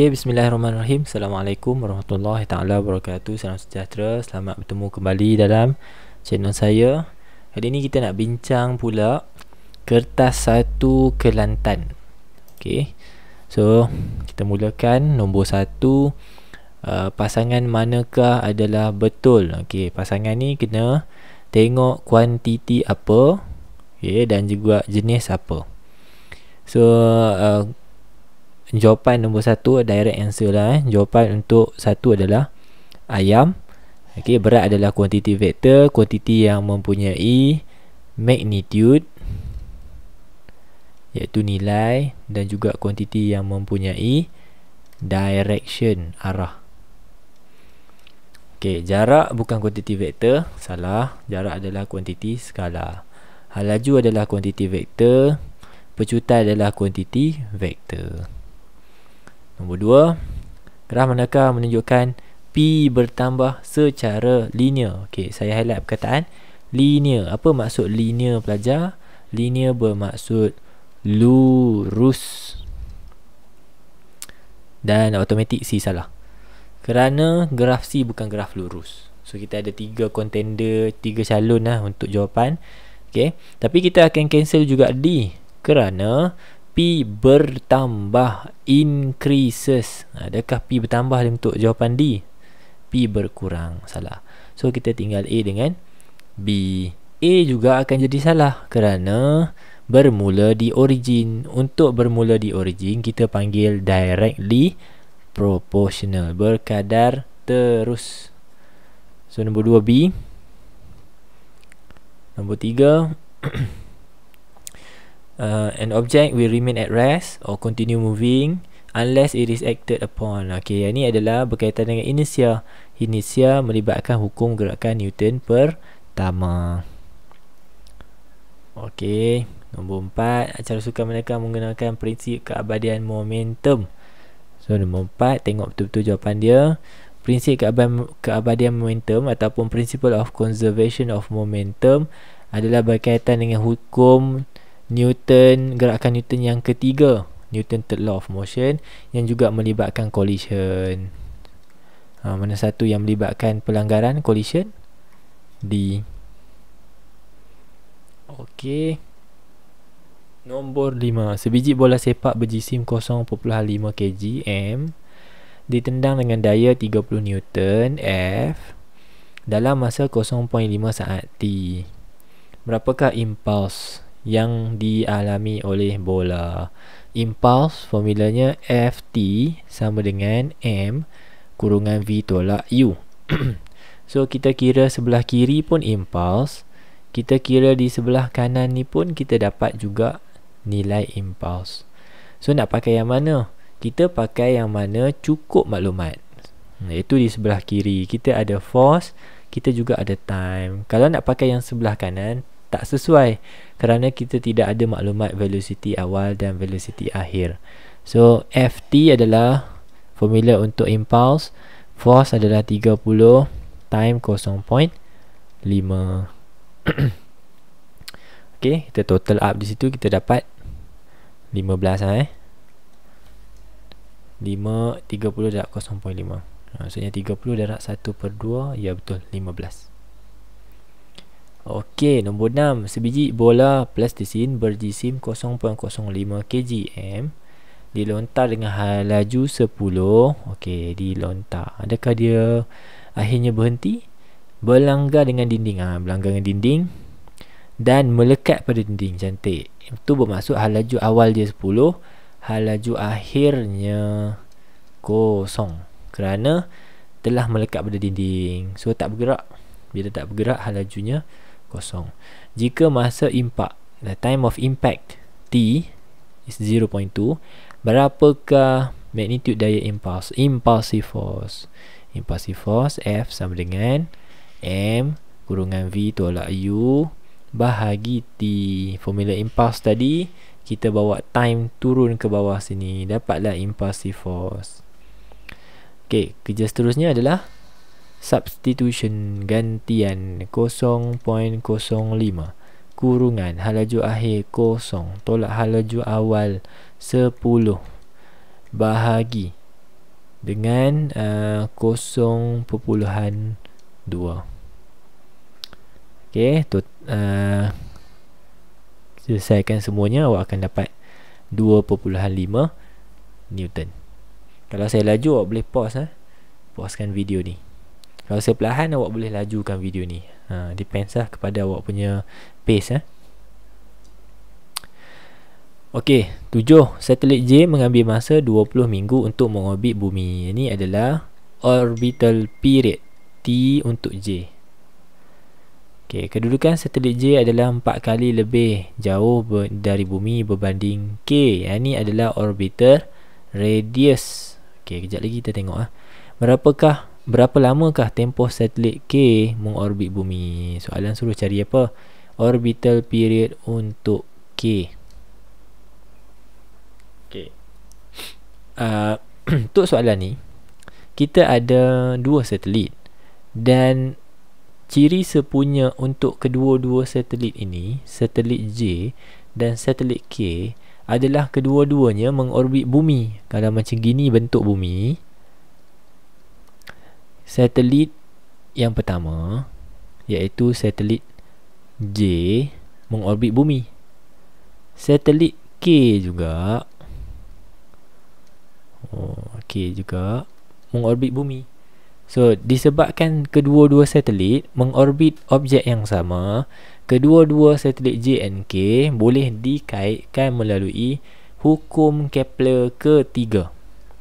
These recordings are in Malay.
Okey, bismillahirrahmanirrahim. Assalamualaikum warahmatullahi taala wabarakatuh. Salam sejahtera. Selamat bertemu kembali dalam channel saya. Hari ini kita nak bincang pula kertas satu Kelantan. Okey. So, kita mulakan nombor satu uh, pasangan manakah adalah betul. Okey, pasangan ni kena tengok kuantiti apa okay, dan juga jenis apa. So, uh, jawapan nombor satu direct answer lah eh. jawapan untuk satu adalah ayam Okey, berat adalah kuantiti vektor, kuantiti yang mempunyai magnitude iaitu nilai dan juga kuantiti yang mempunyai direction arah Okey, jarak bukan kuantiti vektor, salah, jarak adalah kuantiti skala halaju adalah kuantiti vektor. pecutan adalah kuantiti vektor. Nombor dua, graf manakah menunjukkan P bertambah secara linear? Okey, saya highlight perkataan linear. Apa maksud linear pelajar? Linear bermaksud lurus. Dan automatic C salah. Kerana graf C bukan graf lurus. So kita ada tiga contender, tiga calon lah untuk jawapan. Okey, tapi kita akan cancel juga D kerana P bertambah increases. Adakah P bertambah untuk jawapan D? P berkurang. Salah. So kita tinggal A dengan B. A juga akan jadi salah kerana bermula di origin. Untuk bermula di origin kita panggil directly proportional berkadar terus. So nombor 2 B. Nombor 3 uh, an object will remain at rest or continue moving unless it is acted upon. Okey, yang ni adalah berkaitan dengan inersia. Inersia melibatkan hukum gerakan Newton pertama. Okey, nombor 4, acara suka mereka menggunakan prinsip keabadian momentum? So, nombor 4, tengok betul-betul jawapan dia. Prinsip keabadian momentum ataupun principle of conservation of momentum adalah berkaitan dengan hukum Newton gerakan Newton yang ketiga Newton third law of motion yang juga melibatkan collision ha, mana satu yang melibatkan pelanggaran collision D ok nombor 5 sebiji bola sepak berjisim 0.5 kg M ditendang dengan daya 30 Newton F dalam masa 0.5 saat T berapakah impuls yang dialami oleh bola. Impuls formulanya FT sama dengan M kurungan V tolak U. so kita kira sebelah kiri pun impuls. Kita kira di sebelah kanan ni pun kita dapat juga nilai impuls. So nak pakai yang mana? Kita pakai yang mana cukup maklumat. Itu di sebelah kiri. Kita ada force, kita juga ada time. Kalau nak pakai yang sebelah kanan, tak sesuai kerana kita tidak ada maklumat velocity awal dan velocity akhir. So FT adalah formula untuk impulse, force adalah 30 time 0.5. okay, kita total up di situ kita dapat 15 lah eh. 5 30 darab 0.5. Maksudnya 30 darab 1 per 2 ya betul 15. Okey, nombor 6. Sebiji bola plastisin berjisim 0.05 kgm dilontar dengan ha, laju 10. Okey, dilontar. Adakah dia akhirnya berhenti? Berlanggar dengan dinding. Ah, ha, berlanggar dengan dinding dan melekat pada dinding. Cantik. Itu bermaksud hal laju awal dia 10, hal laju akhirnya kosong kerana telah melekat pada dinding. So tak bergerak. Bila tak bergerak, hal lajunya kosong. Jika masa impak, the time of impact T is 0.2, berapakah magnitude daya impuls? Impulsive force. Impulsive force F sama dengan M kurungan V tolak U bahagi T. Formula impuls tadi, kita bawa time turun ke bawah sini. Dapatlah impulsive force. Okey, kerja seterusnya adalah substitution gantian 0.05 kurungan halaju akhir 0 tolak halaju awal 10 bahagi dengan eh, uh, 0.2 Okey, tu uh, eh, selesaikan semuanya awak akan dapat 2.5 Newton. Kalau saya laju awak boleh pause ah. Eh. Pausekan video ni. Kalau saya perlahan awak boleh lajukan video ni ha, Depends lah kepada awak punya pace eh. Okey, tujuh Satelit J mengambil masa 20 minggu untuk mengorbit bumi Ini adalah orbital period T untuk J Okey, kedudukan satelit J adalah 4 kali lebih jauh dari bumi berbanding K. Yang ini adalah orbital radius. Okey, kejap lagi kita tengok ah. Berapakah Berapa lamakah tempoh satelit K mengorbit bumi? Soalan suruh cari apa? Orbital period untuk K. Okey. Uh, ah, untuk soalan ni, kita ada dua satelit dan ciri sepunya untuk kedua-dua satelit ini, satelit J dan satelit K adalah kedua-duanya mengorbit bumi. Kalau macam gini bentuk bumi, satelit yang pertama iaitu satelit J mengorbit bumi. Satelit K juga oh K juga mengorbit bumi. So disebabkan kedua-dua satelit mengorbit objek yang sama, kedua-dua satelit J dan K boleh dikaitkan melalui hukum Kepler ketiga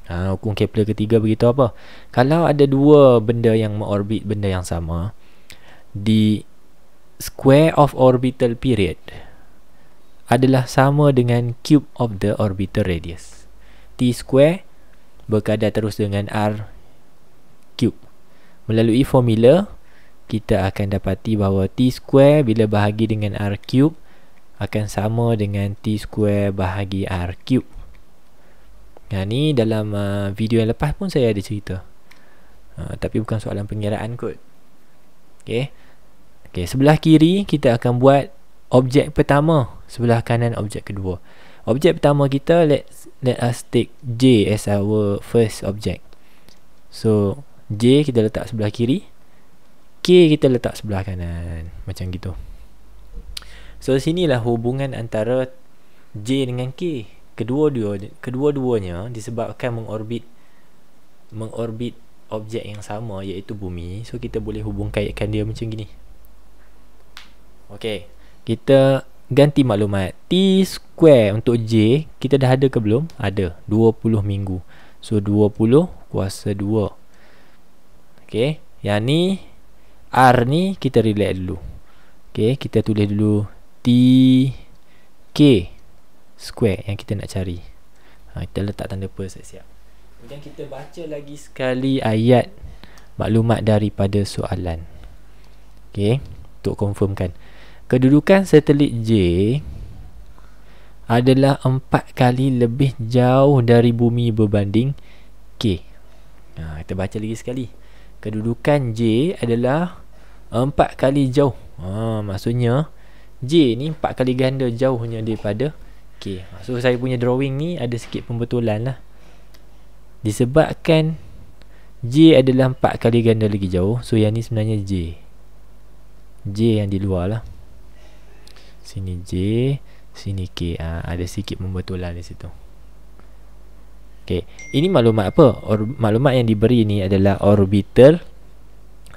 ha, hukum Kepler ketiga begitu apa kalau ada dua benda yang mengorbit benda yang sama di square of orbital period adalah sama dengan cube of the orbital radius t square berkadar terus dengan r cube melalui formula kita akan dapati bahawa t square bila bahagi dengan r cube akan sama dengan t square bahagi r cube Ha, ni dalam uh, video yang lepas pun saya ada cerita. Ha, tapi bukan soalan pengiraan kot. Okay. Okay, sebelah kiri kita akan buat objek pertama. Sebelah kanan objek kedua. Objek pertama kita, let's, let us take J as our first object. So, J kita letak sebelah kiri. K kita letak sebelah kanan. Macam gitu. So, sinilah hubungan antara J dengan K kedua-dua kedua-duanya disebabkan mengorbit mengorbit objek yang sama iaitu bumi so kita boleh hubung kaitkan dia macam gini okey kita ganti maklumat t square untuk j kita dah ada ke belum ada 20 minggu so 20 kuasa 2 okey yang ni r ni kita relax dulu okey kita tulis dulu t k square yang kita nak cari ha, kita letak tanda plus siap kemudian kita baca lagi sekali ayat maklumat daripada soalan ok untuk confirmkan kedudukan satelit J adalah 4 kali lebih jauh dari bumi berbanding K ha, kita baca lagi sekali kedudukan J adalah 4 kali jauh ha, maksudnya J ni 4 kali ganda jauhnya daripada Okey, so saya punya drawing ni ada sikit pembetulan lah. Disebabkan J adalah 4 kali ganda lagi jauh. So yang ni sebenarnya J. J yang di luar lah. Sini J, sini K. Ha, ada sikit pembetulan di situ. Okey, ini maklumat apa? Or, maklumat yang diberi ni adalah orbital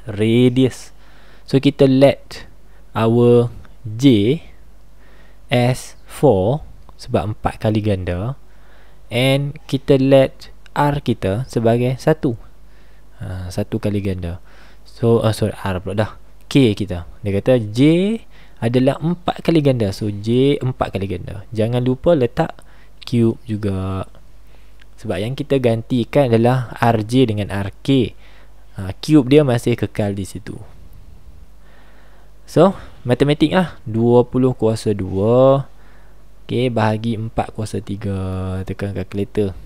radius. So kita let our J as sebab empat kali ganda and kita let R kita sebagai satu ha, satu kali ganda so uh, sorry R pula dah K kita dia kata J adalah empat kali ganda so J empat kali ganda jangan lupa letak cube juga sebab yang kita gantikan adalah RJ dengan RK ha, cube dia masih kekal di situ so matematik ah 20 kuasa 2 Okay, bahagi 4 kuasa 3 Tekan kalkulator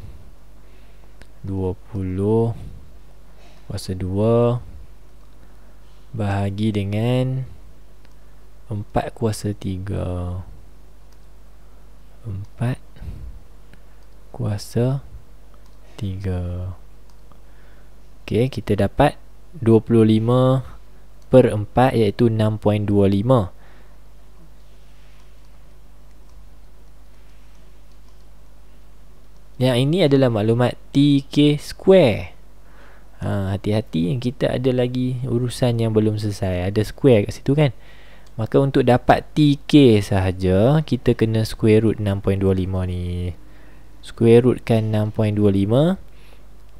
20 Kuasa 2 Bahagi dengan 4 kuasa 3 4 Kuasa 3 Okay, kita dapat 25 per 4 iaitu 6.25 Yang ini adalah maklumat TK square. Ha, hati-hati yang kita ada lagi urusan yang belum selesai. Ada square kat situ kan? Maka untuk dapat TK sahaja, kita kena square root 6.25 ni. Square root kan 6.25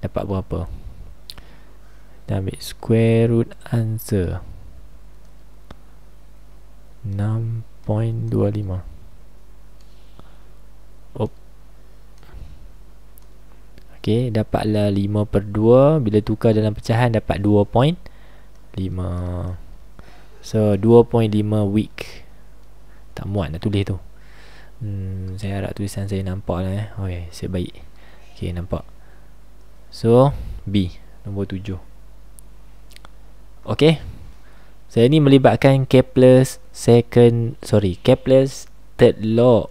dapat berapa? Kita ambil square root answer. 6.25 Okey, dapatlah 5 per 2 Bila tukar dalam pecahan dapat point 2.5 So point 2.5 week Tak muat nak tulis tu hmm, Saya harap tulisan saya nampak lah eh Okey, saya baik Okey, nampak So B Nombor 7 Okey So ini melibatkan Kepler's second Sorry, Kepler's third law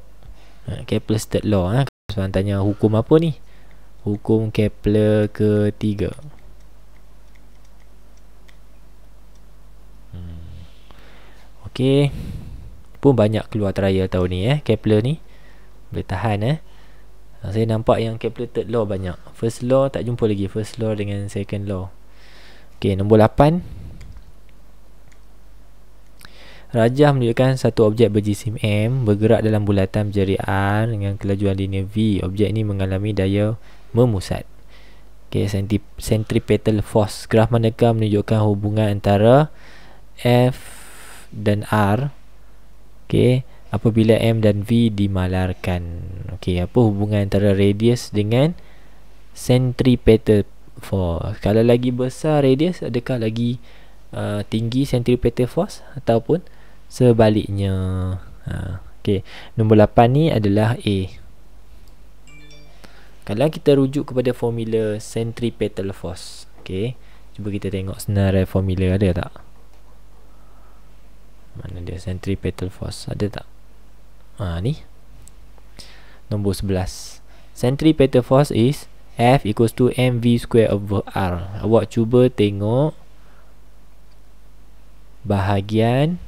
eh, Kepler's third law eh. Soalan tanya hukum apa ni hukum Kepler ketiga hmm. Okey. Pun banyak keluar trial tahun ni eh Kepler ni. Boleh tahan eh. Ah, saya nampak yang Kepler third law banyak. First law tak jumpa lagi. First law dengan second law. Okey, nombor 8. Rajah menunjukkan satu objek berjisim M bergerak dalam bulatan berjari R dengan kelajuan linear V. Objek ini mengalami daya memusat. Okay, centripetal force. Graf manakah menunjukkan hubungan antara F dan R? Okay, apabila M dan V dimalarkan. Okay, apa hubungan antara radius dengan centripetal force? Kalau lagi besar radius, adakah lagi uh, tinggi centripetal force ataupun sebaliknya? Uh, ha, okay, nombor 8 ni adalah A. Kalau kita rujuk kepada formula centripetal force. okay? Cuba kita tengok senarai formula ada tak? Mana dia centripetal force? Ada tak? Ha ni. Nombor 11. Centripetal force is F equals to mv square over r. Awak cuba tengok bahagian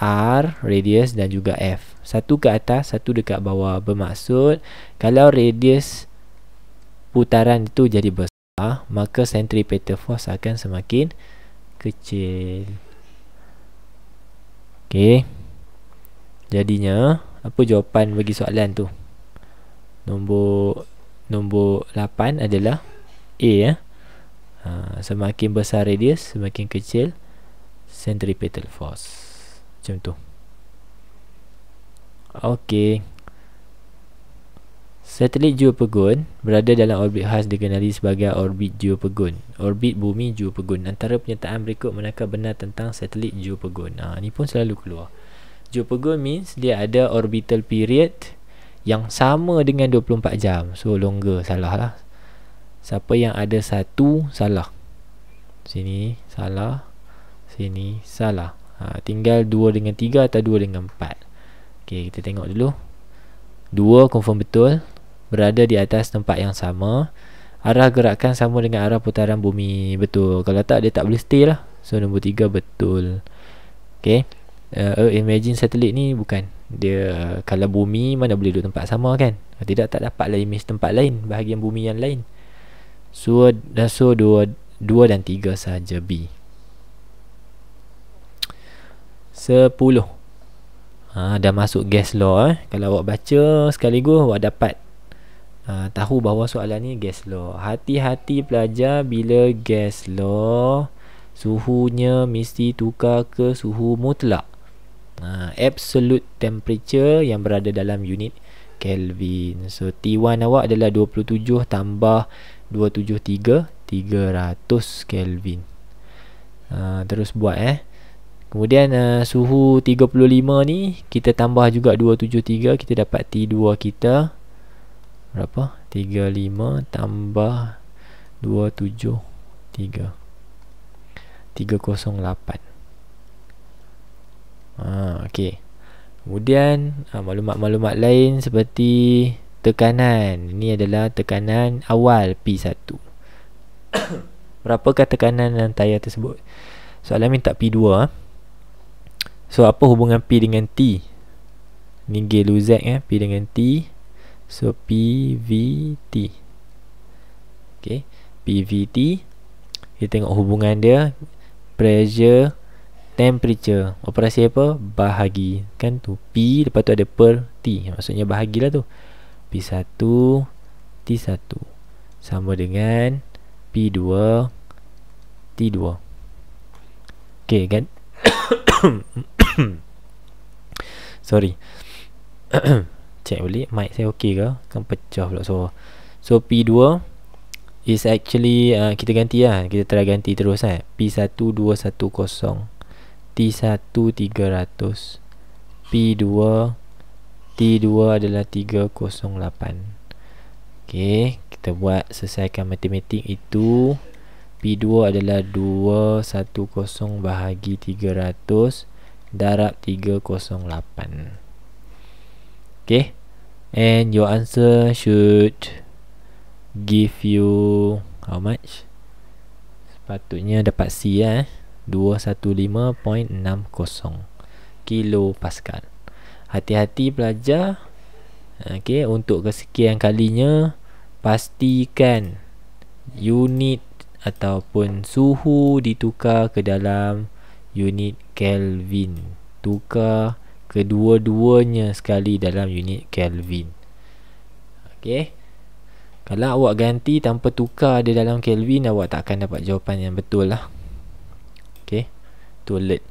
r radius dan juga f. Satu ke atas, satu dekat bawah bermaksud kalau radius putaran itu jadi besar maka centripetal force akan semakin kecil ok jadinya apa jawapan bagi soalan tu nombor nombor 8 adalah A ya. ha, semakin besar radius semakin kecil centripetal force macam tu Okay Satelit Geopagon berada dalam orbit khas dikenali sebagai orbit Geopagon. Orbit bumi Geopagon. Antara penyataan berikut menakar benar tentang satelit Geopagon. Ha, ah, ini pun selalu keluar. Geopagon means dia ada orbital period yang sama dengan 24 jam. So longer salah lah. Siapa yang ada satu salah. Sini salah. Sini salah. Ha, tinggal 2 dengan 3 atau 2 dengan 4. Okay, kita tengok dulu. 2 confirm betul berada di atas tempat yang sama arah gerakan sama dengan arah putaran bumi betul kalau tak dia tak boleh stay lah so nombor tiga betul Okay, uh, imagine satelit ni bukan dia kalau bumi mana boleh duduk tempat sama kan tidak tak dapat lah image tempat lain bahagian bumi yang lain so dah so dua dua dan tiga saja B Sepuluh. ha, dah masuk gas law eh. kalau awak baca sekaligus awak dapat uh, tahu bahawa soalan ni gas law. Hati-hati pelajar bila gas law suhunya mesti tukar ke suhu mutlak. Uh, absolute temperature yang berada dalam unit Kelvin. So T1 awak adalah 27 tambah 273 300 Kelvin. Uh, terus buat eh. Kemudian uh, suhu 35 ni kita tambah juga 273 kita dapat T2 kita berapa 35 tambah 273 308 ha, ok kemudian ah, maklumat-maklumat lain seperti tekanan ini adalah tekanan awal P1 berapakah tekanan dalam tayar tersebut soalan minta P2 ah. so apa hubungan P dengan T ni G lu eh? P dengan T so PVT ok PVT kita tengok hubungan dia pressure temperature operasi apa bahagi kan tu P lepas tu ada per T maksudnya bahagilah tu P1 T1 sama dengan P2 T2 ok kan sorry check balik mic saya okey ke kan pecah pula so so P2 is actually uh, kita ganti lah kita try ganti terus kan P1210 T1300 P2 T2 adalah 308 okey kita buat selesaikan matematik itu P2 adalah 210 bahagi 300 darab 308 okay and your answer should give you how much sepatutnya dapat C eh 215.60 kilopascal hati-hati pelajar okay untuk kesekian kalinya pastikan unit ataupun suhu ditukar ke dalam unit kelvin tukar kedua-duanya sekali dalam unit Kelvin. Okey. Kalau awak ganti tanpa tukar dia dalam Kelvin, awak tak akan dapat jawapan yang betul lah. Okey. Toilet.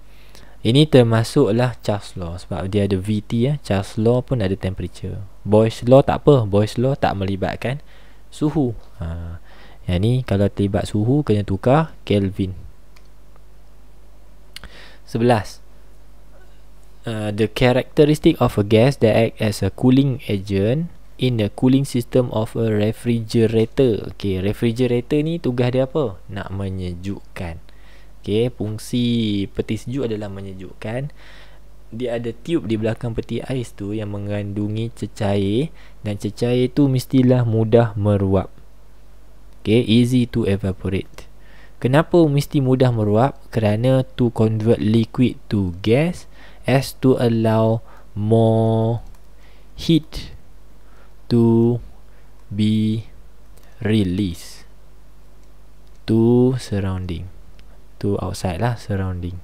Ini termasuklah Charles Law sebab dia ada VT ya. Charles Law pun ada temperature. Boyle's Law tak apa. Boyle's Law tak melibatkan suhu. Ha. Yang ni kalau terlibat suhu kena tukar Kelvin. 11. Uh, the characteristic of a gas that act as a cooling agent in the cooling system of a refrigerator. Okay, refrigerator ni tugas dia apa? Nak menyejukkan. Okay, fungsi peti sejuk adalah menyejukkan. Dia ada tube di belakang peti ais tu yang mengandungi cecair dan cecair tu mestilah mudah meruap. Okay, easy to evaporate. Kenapa mesti mudah meruap? Kerana to convert liquid to gas, as to allow more heat to be released to surrounding to outside lah surrounding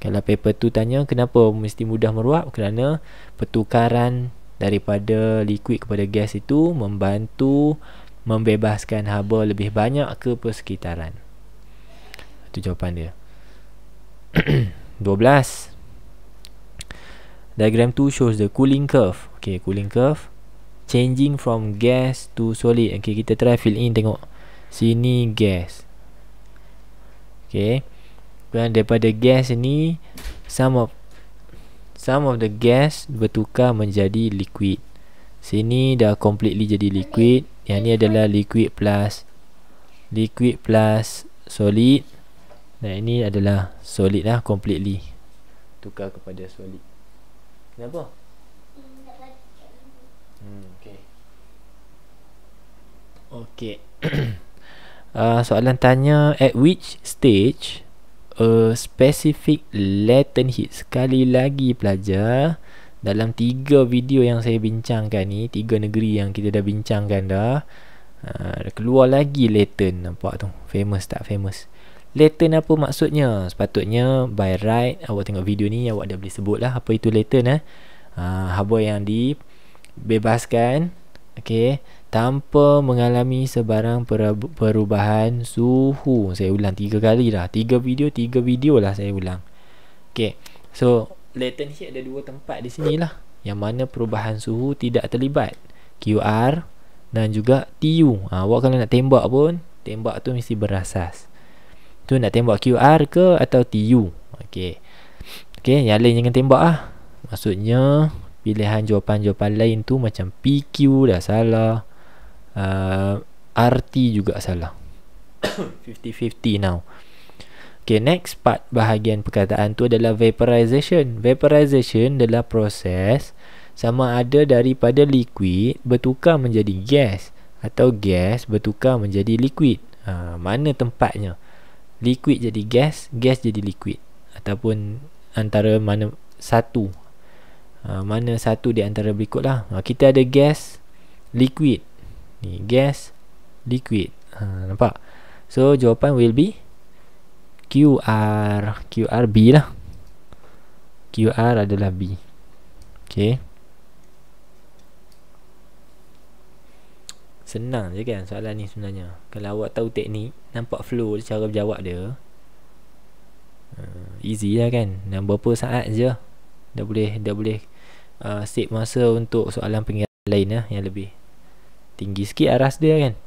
kalau paper tu tanya kenapa mesti mudah meruap kerana pertukaran daripada liquid kepada gas itu membantu membebaskan haba lebih banyak ke persekitaran itu jawapan dia 12 diagram 2 shows the cooling curve okay cooling curve changing from gas to solid okay kita try fill in tengok sini gas okay kemudian daripada gas ni some of some of the gas bertukar menjadi liquid sini dah completely jadi liquid yang ni adalah liquid plus liquid plus solid Nah ini adalah solid lah completely tukar kepada solid. Kenapa? Hmm, okay. Okay. uh, ah, soalan tanya at which stage a specific latent heat sekali lagi pelajar dalam tiga video yang saya bincangkan ni tiga negeri yang kita dah bincangkan dah uh, keluar lagi latent nampak tu famous tak famous Latent apa maksudnya? Sepatutnya by right awak tengok video ni awak dah boleh sebut lah apa itu latent eh. Ha, ah, hawa yang dibebaskan okey, tanpa mengalami sebarang perubahan suhu. Saya ulang tiga kali dah. Tiga video, tiga video lah saya ulang. Okey, So, latent here ada dua tempat di sini lah. Yang mana perubahan suhu tidak terlibat. QR dan juga TU. Ha, ah, awak kalau nak tembak pun, tembak tu mesti berasas tu nak tembak QR ke atau TU okey okey yang lain jangan tembak ah maksudnya pilihan jawapan-jawapan lain tu macam PQ dah salah uh, ah, RT juga salah 50-50 now Okay, next part bahagian perkataan tu adalah vaporization. Vaporization adalah proses sama ada daripada liquid bertukar menjadi gas atau gas bertukar menjadi liquid. Ha, mana tempatnya? liquid jadi gas, gas jadi liquid ataupun antara mana satu uh, mana satu di antara berikut lah uh, kita ada gas, liquid ni gas, liquid uh, nampak? so jawapan will be QR QRB lah QR adalah B ok Senang je kan soalan ni sebenarnya Kalau awak tahu teknik Nampak flow je cara berjawab dia uh, Easy lah kan Dan berapa saat je Dah boleh Dah boleh uh, Save masa untuk soalan pengiraan lain lah Yang lebih Tinggi sikit aras dia kan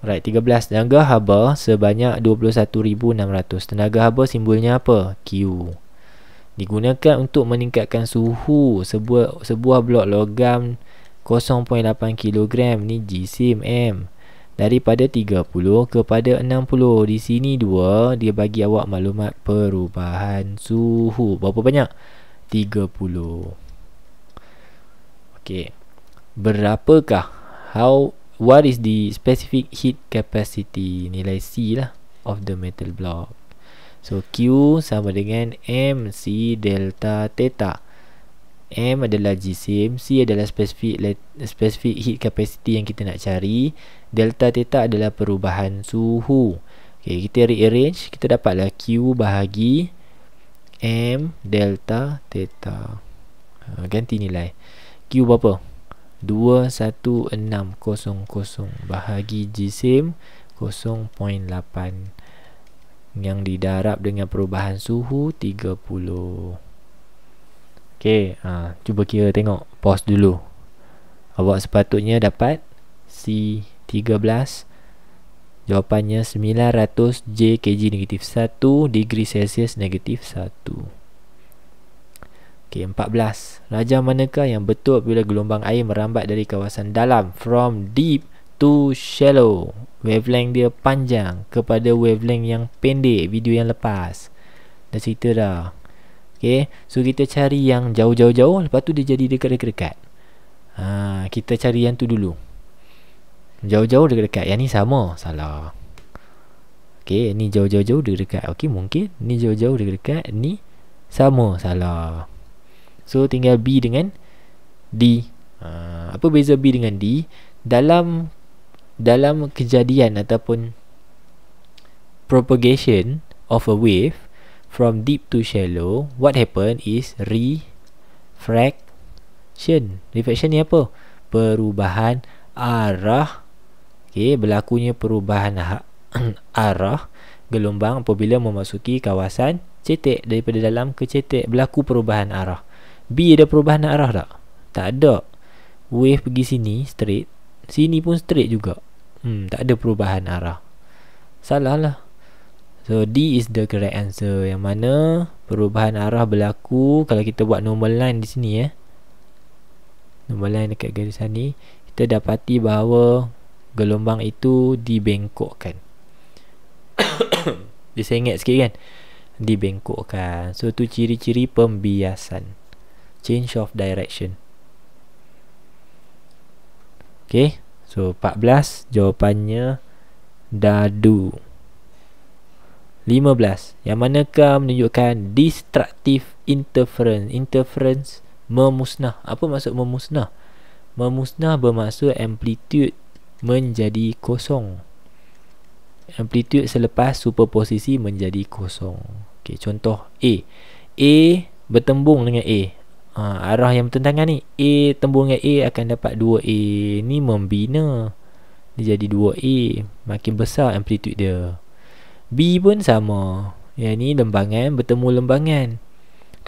Alright 13 Tenaga haba sebanyak 21,600 Tenaga haba simbolnya apa? Q Digunakan untuk meningkatkan suhu sebuah, sebuah blok logam 0.8 kg ni G M daripada 30 kepada 60 di sini dua dia bagi awak maklumat perubahan suhu berapa banyak 30 okey berapakah how what is the specific heat capacity nilai C lah of the metal block so Q sama dengan MC delta theta M adalah jisim, C adalah specific specific heat capacity yang kita nak cari, delta theta adalah perubahan suhu. Okey, kita rearrange, kita dapatlah Q bahagi M delta theta. Ha, ganti nilai. Q berapa? 21600 bahagi jisim 0.8 yang didarab dengan perubahan suhu 30 Okay, ha, cuba kira tengok Pause dulu Awak sepatutnya dapat C13 Jawapannya 900 J kg negatif 1 Degree Celsius negatif 1 Okay, 14 Raja manakah yang betul bila gelombang air merambat dari kawasan dalam From deep to shallow Wavelength dia panjang Kepada wavelength yang pendek Video yang lepas Dah cerita dah Okay. So kita cari yang jauh-jauh-jauh Lepas tu dia jadi dekat-dekat ha, Kita cari yang tu dulu Jauh-jauh dekat-dekat Yang ni sama Salah Okay Ni jauh-jauh dekat-dekat Okay mungkin Ni jauh-jauh dekat-dekat Ni sama Salah So tinggal B dengan D ha, Apa beza B dengan D Dalam Dalam kejadian ataupun Propagation of a wave from deep to shallow, what happen is refraction. Refraction ni apa? Perubahan arah. Okay, berlakunya perubahan ha- arah gelombang apabila memasuki kawasan cetek daripada dalam ke cetek berlaku perubahan arah. B ada perubahan arah tak? Tak ada. Wave pergi sini straight. Sini pun straight juga. Hmm, tak ada perubahan arah. Salah lah. So D is the correct answer Yang mana perubahan arah berlaku Kalau kita buat normal line di sini eh. Normal line dekat garis ni Kita dapati bahawa Gelombang itu dibengkokkan Dia sengit sikit kan Dibengkokkan So tu ciri-ciri pembiasan Change of direction Okay So 14 Jawapannya Dadu 15 yang manakah menunjukkan destructive interference interference memusnah apa maksud memusnah memusnah bermaksud amplitude menjadi kosong amplitude selepas superposisi menjadi kosong okey contoh a a bertembung dengan a ha, arah yang bertentangan ni a tembung dengan a akan dapat 2a ni membina dia jadi 2a makin besar amplitude dia B pun sama Yang ni lembangan bertemu lembangan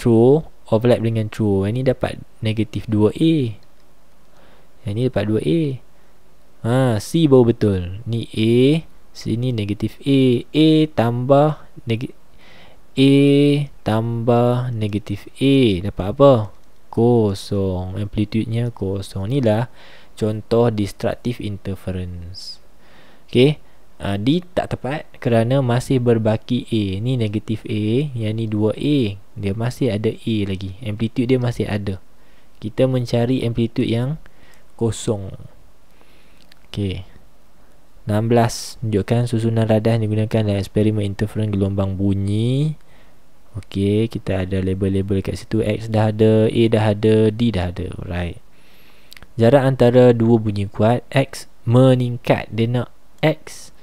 True overlap dengan true Yang ni dapat negatif 2A Yang ni dapat 2A ha, C baru betul Ni A Sini negatif A A tambah neg A tambah negatif A Dapat apa? Kosong Amplitudenya kosong Inilah contoh destructive interference Okay uh, D tak tepat kerana masih berbaki A ni negatif A yang ni 2A dia masih ada A lagi amplitude dia masih ada kita mencari amplitude yang kosong ok 16 tunjukkan susunan radar digunakan dalam eksperimen interferen gelombang bunyi ok kita ada label-label kat situ X dah ada A dah ada D dah ada alright jarak antara dua bunyi kuat X meningkat dia nak X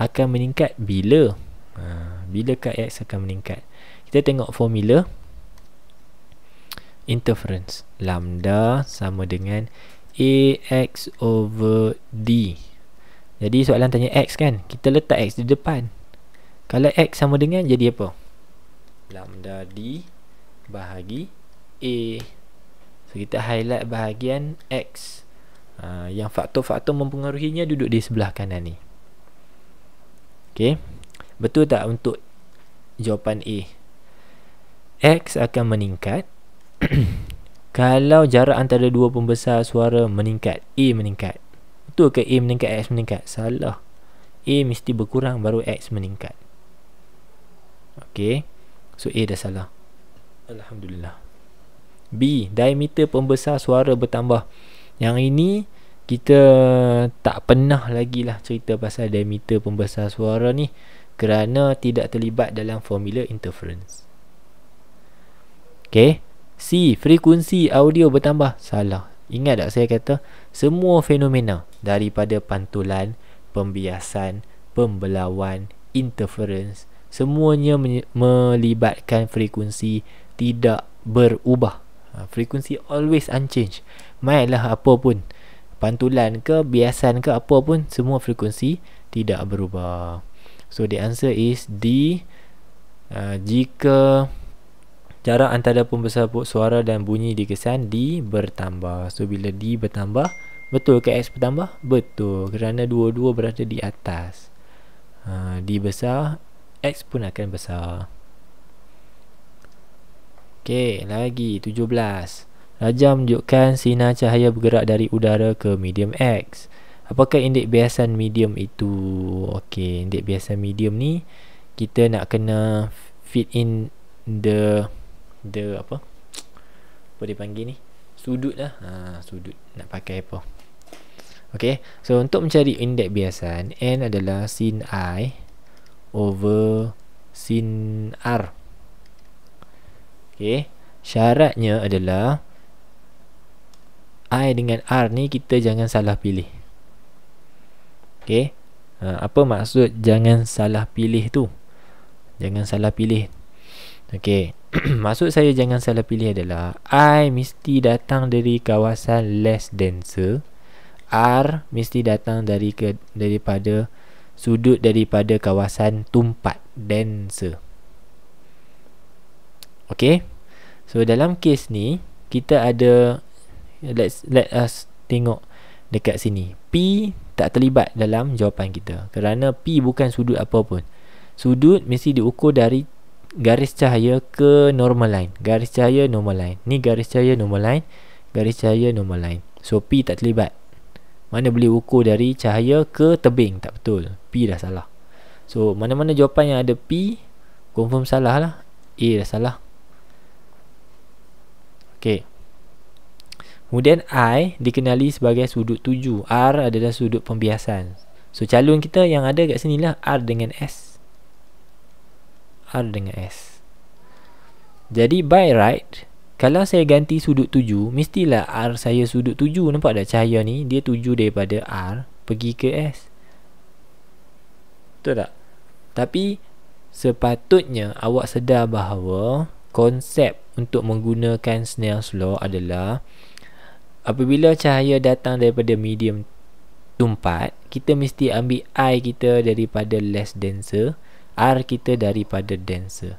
akan meningkat bila ha, bila KX akan meningkat kita tengok formula interference lambda sama dengan AX over D jadi soalan tanya X kan kita letak X di depan kalau X sama dengan jadi apa lambda D bahagi A so kita highlight bahagian X ha, yang faktor-faktor mempengaruhinya duduk di sebelah kanan ni Okay. Betul tak untuk jawapan A? X akan meningkat kalau jarak antara dua pembesar suara meningkat. A meningkat. Betul ke A meningkat, X meningkat? Salah. A mesti berkurang baru X meningkat. Okay. So A dah salah. Alhamdulillah. B, diameter pembesar suara bertambah. Yang ini kita tak pernah lagi lah cerita pasal diameter pembesar suara ni kerana tidak terlibat dalam formula interference. Okay. C. Frekuensi audio bertambah. Salah. Ingat tak saya kata? Semua fenomena daripada pantulan, pembiasan, pembelawan, interference semuanya melibatkan frekuensi tidak berubah. Ha, frekuensi always unchanged. Mainlah apa pun pantulan ke biasan ke apa pun semua frekuensi tidak berubah so the answer is D uh, jika jarak antara pembesar suara dan bunyi dikesan D bertambah so bila D bertambah betul ke X bertambah? betul kerana dua-dua berada di atas uh, D besar X pun akan besar Okay, lagi 17 Rajah menunjukkan sinar cahaya bergerak dari udara ke medium X. Apakah indeks biasan medium itu? Okey, indeks biasan medium ni kita nak kena fit in the the apa? Apa dia panggil ni? Sudut lah. Ha, sudut. Nak pakai apa? Okey. So untuk mencari indeks biasan, n adalah sin i over sin r. Okey. Syaratnya adalah I dengan R ni kita jangan salah pilih. Okay. Ha, apa maksud jangan salah pilih tu? Jangan salah pilih. Okay. maksud saya jangan salah pilih adalah I mesti datang dari kawasan less denser. R mesti datang dari ke, daripada sudut daripada kawasan tumpat denser. Okay. So dalam kes ni kita ada let's let us tengok dekat sini p tak terlibat dalam jawapan kita kerana p bukan sudut apa pun sudut mesti diukur dari garis cahaya ke normal line garis cahaya normal line ni garis cahaya normal line garis cahaya normal line so p tak terlibat mana boleh ukur dari cahaya ke tebing tak betul p dah salah so mana-mana jawapan yang ada p confirm salah lah a dah salah Okay. Kemudian I dikenali sebagai sudut tuju. R adalah sudut pembiasan. So calon kita yang ada kat sini lah R dengan S. R dengan S. Jadi by right, kalau saya ganti sudut tuju, mestilah R saya sudut tuju. Nampak tak cahaya ni? Dia tuju daripada R pergi ke S. Betul tak? Tapi sepatutnya awak sedar bahawa konsep untuk menggunakan Snell's Law adalah apabila cahaya datang daripada medium tumpat kita mesti ambil I kita daripada less denser R kita daripada denser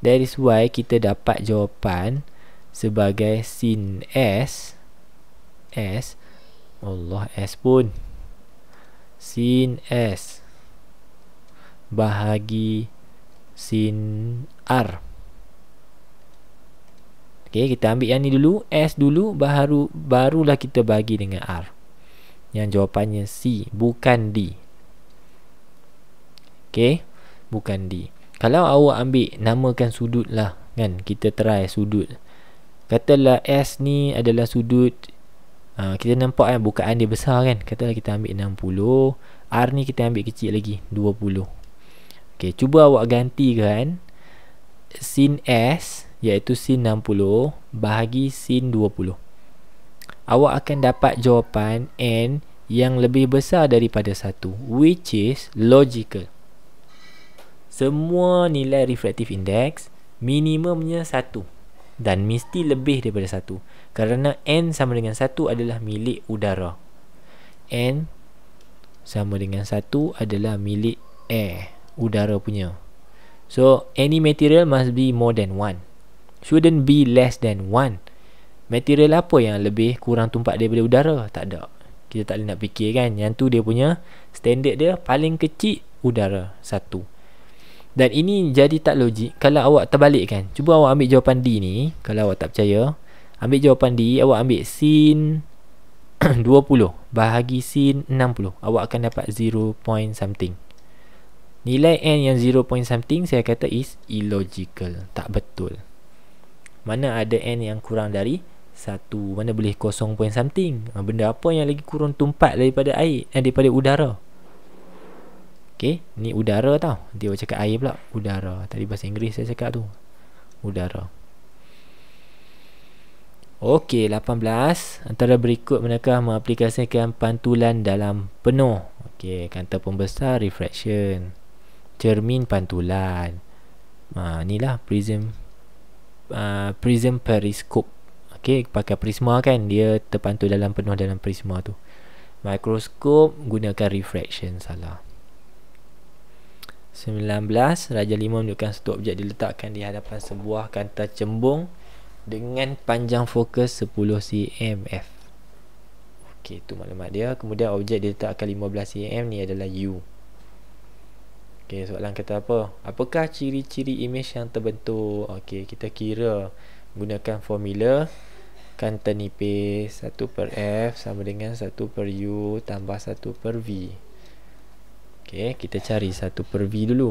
that is why kita dapat jawapan sebagai sin S S Allah S pun sin S bahagi sin R Okey, kita ambil yang ni dulu, S dulu baru barulah kita bagi dengan R. Yang jawapannya C, bukan D. Okey, bukan D. Kalau awak ambil namakan sudut lah kan, kita try sudut. Katalah S ni adalah sudut Ha, kita nampak kan bukaan dia besar kan Katalah kita ambil 60 R ni kita ambil kecil lagi 20 Ok cuba awak ganti kan Sin S iaitu sin 60 bahagi sin 20. Awak akan dapat jawapan n yang lebih besar daripada 1 which is logical. Semua nilai refractive index minimumnya 1 dan mesti lebih daripada 1 kerana n sama dengan 1 adalah milik udara. n sama dengan 1 adalah milik air, udara punya. So any material must be more than 1 shouldn't be less than one. Material apa yang lebih kurang tumpat daripada udara? Tak ada. Kita tak boleh nak fikir kan. Yang tu dia punya standard dia paling kecil udara satu. Dan ini jadi tak logik kalau awak terbalik kan, Cuba awak ambil jawapan D ni. Kalau awak tak percaya. Ambil jawapan D. Awak ambil sin 20 bahagi sin 60. Awak akan dapat 0 point something. Nilai N yang 0 point something saya kata is illogical. Tak betul mana ada n yang kurang dari 1 mana boleh kosong point something ha, benda apa yang lagi kurang tumpat daripada air eh, daripada udara ok ni udara tau dia orang cakap air pula udara tadi bahasa inggeris saya cakap tu udara ok 18 antara berikut manakah mengaplikasikan pantulan dalam penuh ok kanta pembesar refraction cermin pantulan Ha, inilah prism Uh, prism periscope okey pakai prisma kan dia terpantul dalam penuh dalam prisma tu mikroskop gunakan refraction salah 19 raja lima menunjukkan satu objek diletakkan di hadapan sebuah kanta cembung dengan panjang fokus 10 cmf okey itu maklumat dia kemudian objek diletakkan 15 cm ni adalah u Okey, soalan kata apa? Apakah ciri-ciri imej yang terbentuk? Okey, kita kira gunakan formula kanta nipis 1 per F sama dengan 1 per U tambah 1 per V. Okey, kita cari 1 per V dulu.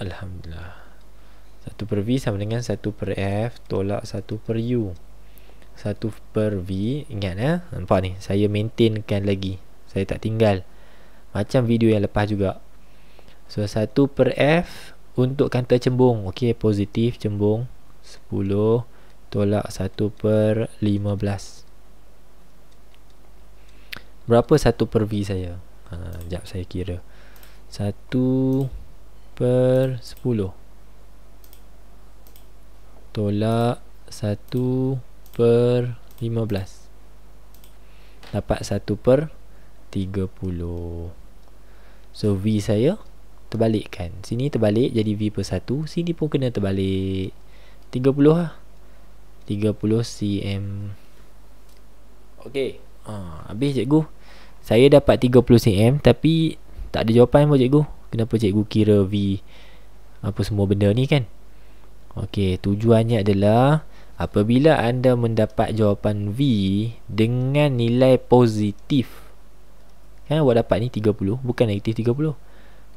Alhamdulillah. 1 per V sama dengan 1 per F tolak 1 per U. 1 per V, ingat ya. Nampak ni, saya maintainkan lagi. Saya tak tinggal. Macam video yang lepas juga So 1 per F Untuk kanta cembung Okay positif cembung 10 Tolak 1 per 15 Berapa 1 per V saya? Ha, sekejap saya kira 1 per 10 Tolak 1 per 15 Dapat 1 per 30 So V saya terbalik kan? Sini terbalik jadi V per 1 Sini pun kena terbalik 30 lah 30 cm Okay ha, Habis cikgu Saya dapat 30 cm Tapi tak ada jawapan pun cikgu Kenapa cikgu kira V Apa semua benda ni kan Okay tujuannya adalah Apabila anda mendapat jawapan V Dengan nilai positif Kan awak dapat ni 30 Bukan negatif 30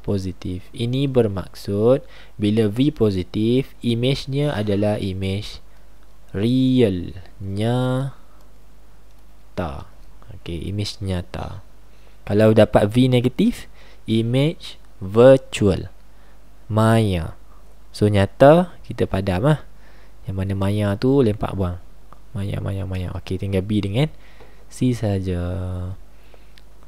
Positif Ini bermaksud Bila V positif Imejnya adalah image Real Nyata Okay Image nyata Kalau dapat V negatif Image Virtual Maya So nyata Kita padam lah Yang mana maya tu Lempak buang Maya maya maya Okay tinggal B dengan C saja.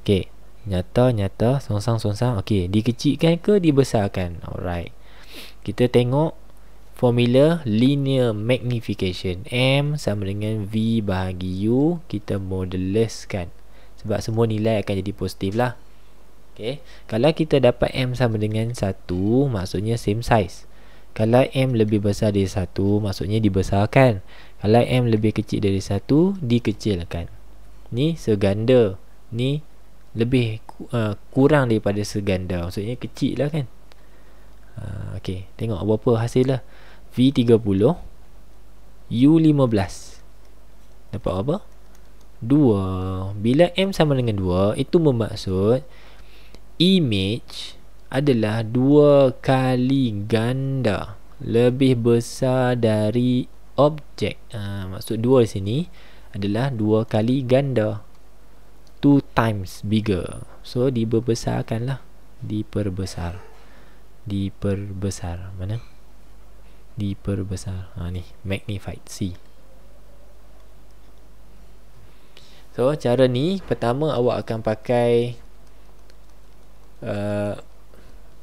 Okay Nyata-nyata Sonsang-sonsang Okey Dikecilkan ke dibesarkan Alright Kita tengok Formula Linear magnification M sama dengan V bahagi U Kita modeluskan Sebab semua nilai akan jadi positif lah Okey Kalau kita dapat M sama dengan 1 Maksudnya same size Kalau M lebih besar dari 1 Maksudnya dibesarkan Kalau M lebih kecil dari 1 Dikecilkan Ni seganda Ni lebih uh, kurang daripada seganda maksudnya kecil lah kan uh, ok tengok berapa hasil lah V30 U15 dapat apa 2 bila M sama dengan 2 itu bermaksud image adalah 2 kali ganda lebih besar dari objek uh, maksud 2 di sini adalah 2 kali ganda two times bigger. So diperbesarkanlah. Diperbesar. Diperbesar. Mana? Diperbesar. Ha ni, magnified C. So cara ni pertama awak akan pakai uh,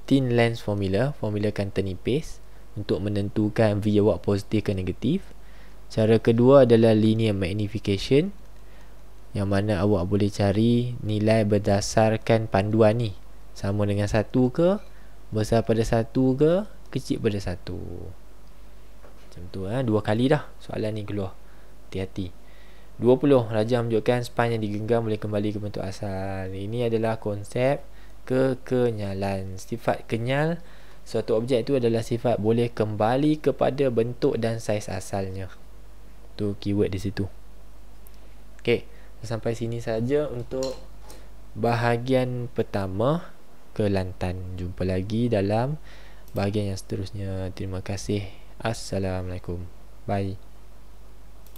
thin lens formula, formulakan tenipis untuk menentukan V awak positif ke negatif. Cara kedua adalah linear magnification yang mana awak boleh cari nilai berdasarkan panduan ni sama dengan satu ke besar pada satu ke kecil pada satu macam tu eh? dua kali dah soalan ni keluar hati-hati 20 Raja menunjukkan span yang digenggam boleh kembali ke bentuk asal ini adalah konsep kekenyalan sifat kenyal suatu objek itu adalah sifat boleh kembali kepada bentuk dan saiz asalnya tu keyword di situ Okay sampai sini saja untuk bahagian pertama Kelantan. Jumpa lagi dalam bahagian yang seterusnya. Terima kasih. Assalamualaikum. Bye.